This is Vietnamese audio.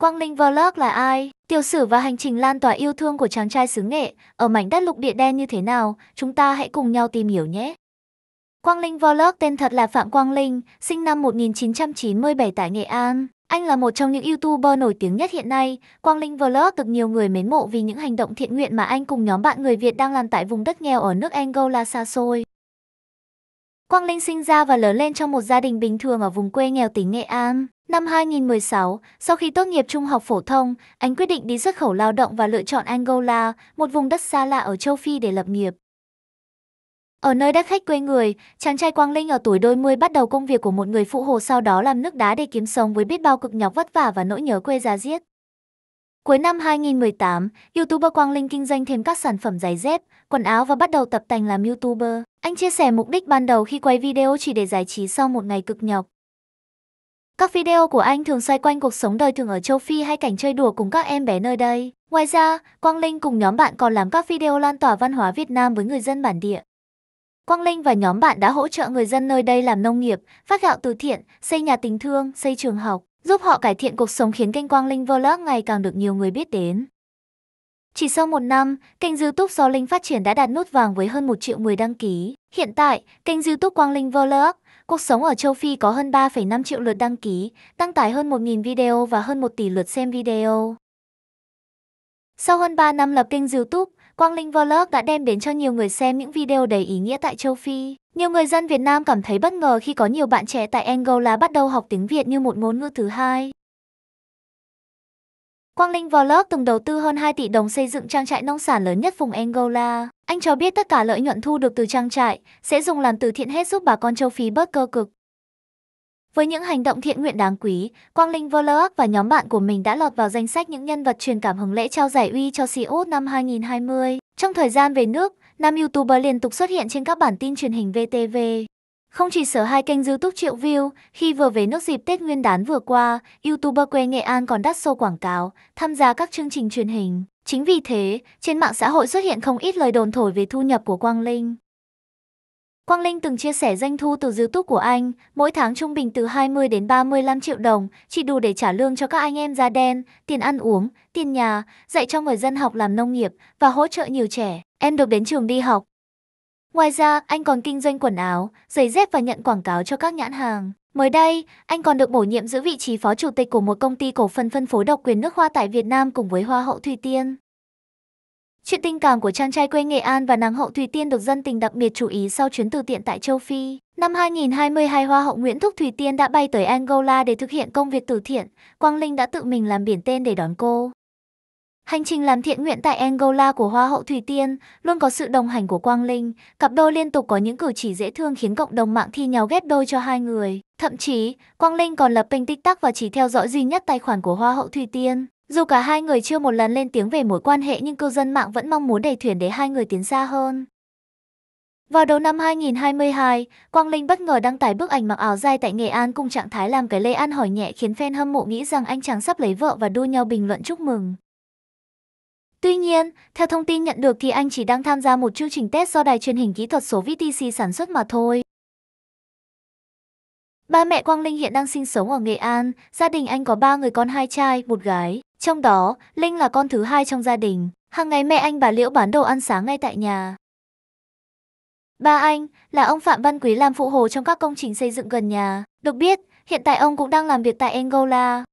Quang Linh Vlog là ai? Tiểu sử và hành trình lan tỏa yêu thương của chàng trai xứ nghệ ở mảnh đất lục địa đen như thế nào? Chúng ta hãy cùng nhau tìm hiểu nhé! Quang Linh Vlog tên thật là Phạm Quang Linh, sinh năm 1997 tại Nghệ An. Anh là một trong những YouTuber nổi tiếng nhất hiện nay. Quang Linh Vlog được nhiều người mến mộ vì những hành động thiện nguyện mà anh cùng nhóm bạn người Việt đang làm tại vùng đất nghèo ở nước Angola xa xôi. Quang Linh sinh ra và lớn lên trong một gia đình bình thường ở vùng quê nghèo tỉnh Nghệ An. Năm 2016, sau khi tốt nghiệp trung học phổ thông, anh quyết định đi xuất khẩu lao động và lựa chọn Angola, một vùng đất xa lạ ở châu Phi để lập nghiệp. Ở nơi đất khách quê người, chàng trai Quang Linh ở tuổi đôi mươi bắt đầu công việc của một người phụ hồ sau đó làm nước đá để kiếm sống với biết bao cực nhọc vất vả và nỗi nhớ quê già diết. Cuối năm 2018, YouTuber Quang Linh kinh doanh thêm các sản phẩm giày dép, quần áo và bắt đầu tập tành làm YouTuber. Anh chia sẻ mục đích ban đầu khi quay video chỉ để giải trí sau một ngày cực nhọc. Các video của anh thường xoay quanh cuộc sống đời thường ở châu Phi hay cảnh chơi đùa cùng các em bé nơi đây. Ngoài ra, Quang Linh cùng nhóm bạn còn làm các video lan tỏa văn hóa Việt Nam với người dân bản địa. Quang Linh và nhóm bạn đã hỗ trợ người dân nơi đây làm nông nghiệp, phát gạo từ thiện, xây nhà tình thương, xây trường học, giúp họ cải thiện cuộc sống khiến kênh Quang Linh Vlog ngày càng được nhiều người biết đến. Chỉ sau một năm, kênh YouTube Gió Linh phát triển đã đạt nút vàng với hơn 1 triệu người đăng ký. Hiện tại, kênh YouTube Quang Linh Vlog, cuộc sống ở châu Phi có hơn 3,5 triệu lượt đăng ký, đăng tải hơn 1.000 video và hơn 1 tỷ lượt xem video. Sau hơn 3 năm lập kênh YouTube, Quang Linh Vlog đã đem đến cho nhiều người xem những video đầy ý nghĩa tại châu Phi. Nhiều người dân Việt Nam cảm thấy bất ngờ khi có nhiều bạn trẻ tại Angola bắt đầu học tiếng Việt như một ngôn ngữ thứ hai. Quang Linh Vlog từng đầu tư hơn 2 tỷ đồng xây dựng trang trại nông sản lớn nhất vùng Angola. Anh cho biết tất cả lợi nhuận thu được từ trang trại sẽ dùng làm từ thiện hết giúp bà con châu Phi bớt cơ cực. Với những hành động thiện nguyện đáng quý, Quang Linh Vlog và nhóm bạn của mình đã lọt vào danh sách những nhân vật truyền cảm hứng lễ trao giải uy cho Siot năm 2020. Trong thời gian về nước, nam YouTuber liên tục xuất hiện trên các bản tin truyền hình VTV. Không chỉ sở hai kênh YouTube triệu view, khi vừa về nước dịp Tết Nguyên đán vừa qua, YouTuber quê Nghệ An còn đắt show quảng cáo, tham gia các chương trình truyền hình. Chính vì thế, trên mạng xã hội xuất hiện không ít lời đồn thổi về thu nhập của Quang Linh. Quang Linh từng chia sẻ doanh thu từ YouTube của anh, mỗi tháng trung bình từ 20 đến 35 triệu đồng, chỉ đủ để trả lương cho các anh em da đen, tiền ăn uống, tiền nhà, dạy cho người dân học làm nông nghiệp và hỗ trợ nhiều trẻ em được đến trường đi học. Ngoài ra, anh còn kinh doanh quần áo, giày dép và nhận quảng cáo cho các nhãn hàng. Mới đây, anh còn được bổ nhiệm giữ vị trí phó chủ tịch của một công ty cổ phần phân phối độc quyền nước hoa tại Việt Nam cùng với Hoa hậu Thùy Tiên. Chuyện tình cảm của chàng trai quê Nghệ An và nàng hậu Thùy Tiên được dân tình đặc biệt chú ý sau chuyến từ thiện tại châu Phi. Năm 2022, Hoa hậu Nguyễn Thúc Thùy Tiên đã bay tới Angola để thực hiện công việc từ thiện. Quang Linh đã tự mình làm biển tên để đón cô. Hành trình làm thiện nguyện tại Angola của Hoa hậu Thủy Tiên luôn có sự đồng hành của Quang Linh. Cặp đôi liên tục có những cử chỉ dễ thương khiến cộng đồng mạng thi nhau ghép đôi cho hai người. Thậm chí, Quang Linh còn lập kênh TikTok và chỉ theo dõi duy nhất tài khoản của Hoa hậu Thủy Tiên. Dù cả hai người chưa một lần lên tiếng về mối quan hệ nhưng cư dân mạng vẫn mong muốn đẩy thuyền để hai người tiến xa hơn. Vào đầu năm 2022, Quang Linh bất ngờ đăng tải bức ảnh mặc áo dài tại Nghệ An cùng trạng thái làm cái lê ăn hỏi nhẹ khiến fan hâm mộ nghĩ rằng anh chàng sắp lấy vợ và đua nhau bình luận chúc mừng. Tuy nhiên, theo thông tin nhận được thì anh chỉ đang tham gia một chương trình test do đài truyền hình kỹ thuật số VTC sản xuất mà thôi. Ba mẹ Quang Linh hiện đang sinh sống ở Nghệ An, gia đình anh có ba người con hai trai, một gái. Trong đó, Linh là con thứ hai trong gia đình. Hàng ngày mẹ anh bà Liễu bán đồ ăn sáng ngay tại nhà. Ba anh là ông Phạm Văn Quý làm phụ hồ trong các công trình xây dựng gần nhà. Được biết, hiện tại ông cũng đang làm việc tại Angola.